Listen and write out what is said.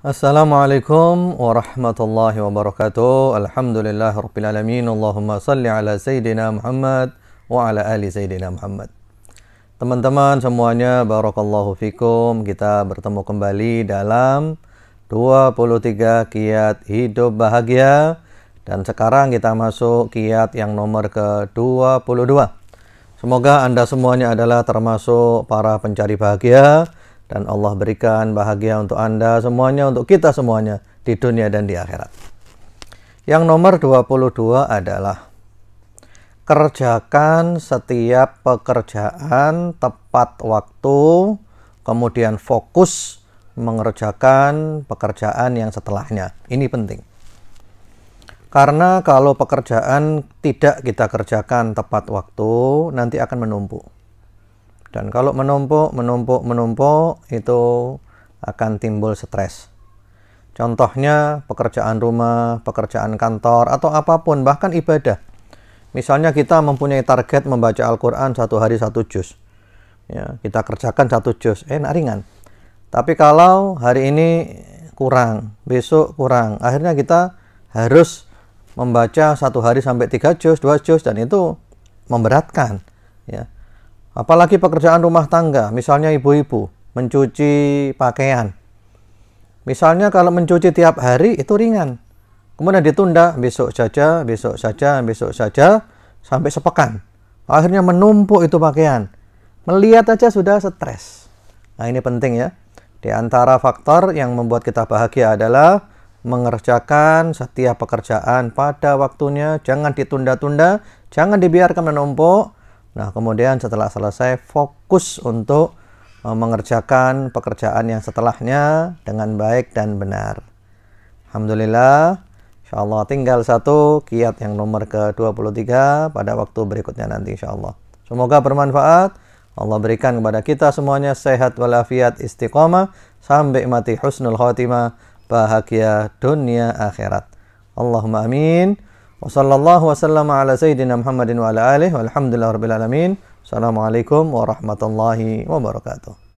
Assalamualaikum warahmatullahi wabarakatuh. Alhamdulillah rabbil alamin. Allahumma salli ala sayyidina Muhammad wa ala ali sayyidina Muhammad. Teman-teman semuanya barakallahu fikum. Kita bertemu kembali dalam 23 kiat hidup bahagia dan sekarang kita masuk kiat yang nomor ke-22. Semoga Anda semuanya adalah termasuk para pencari bahagia dan Allah berikan bahagia untuk Anda semuanya, untuk kita semuanya di dunia dan di akhirat. Yang nomor 22 adalah kerjakan setiap pekerjaan tepat waktu, kemudian fokus mengerjakan pekerjaan yang setelahnya. Ini penting. Karena kalau pekerjaan tidak kita kerjakan tepat waktu, nanti akan menumpuk dan kalau menumpuk, menumpuk, menumpuk itu akan timbul stres. Contohnya pekerjaan rumah, pekerjaan kantor, atau apapun, bahkan ibadah. Misalnya kita mempunyai target membaca Al-Quran satu hari satu juz. Ya, kita kerjakan satu juz, eh ringan. Tapi kalau hari ini kurang, besok kurang, akhirnya kita harus membaca satu hari sampai tiga juz, dua juz, dan itu memberatkan. Ya. Apalagi pekerjaan rumah tangga, misalnya ibu-ibu mencuci pakaian. Misalnya kalau mencuci tiap hari itu ringan. Kemudian ditunda besok saja, besok saja, besok saja sampai sepekan. Akhirnya menumpuk itu pakaian. Melihat aja sudah stres. Nah, ini penting ya. Di antara faktor yang membuat kita bahagia adalah mengerjakan setiap pekerjaan pada waktunya, jangan ditunda-tunda, jangan dibiarkan menumpuk Nah, kemudian setelah selesai fokus untuk eh, mengerjakan pekerjaan yang setelahnya dengan baik dan benar. Alhamdulillah, insya Allah tinggal satu kiat yang nomor ke-23 pada waktu berikutnya nanti insya Allah. Semoga bermanfaat. Allah berikan kepada kita semuanya sehat walafiat istiqomah sampai mati husnul khotimah bahagia dunia akhirat. Allahumma amin. وصلى الله وسلم على سيدنا محمد وعلى آله والحمد لله رب العالمين السلام عليكم ورحمة الله وبركاته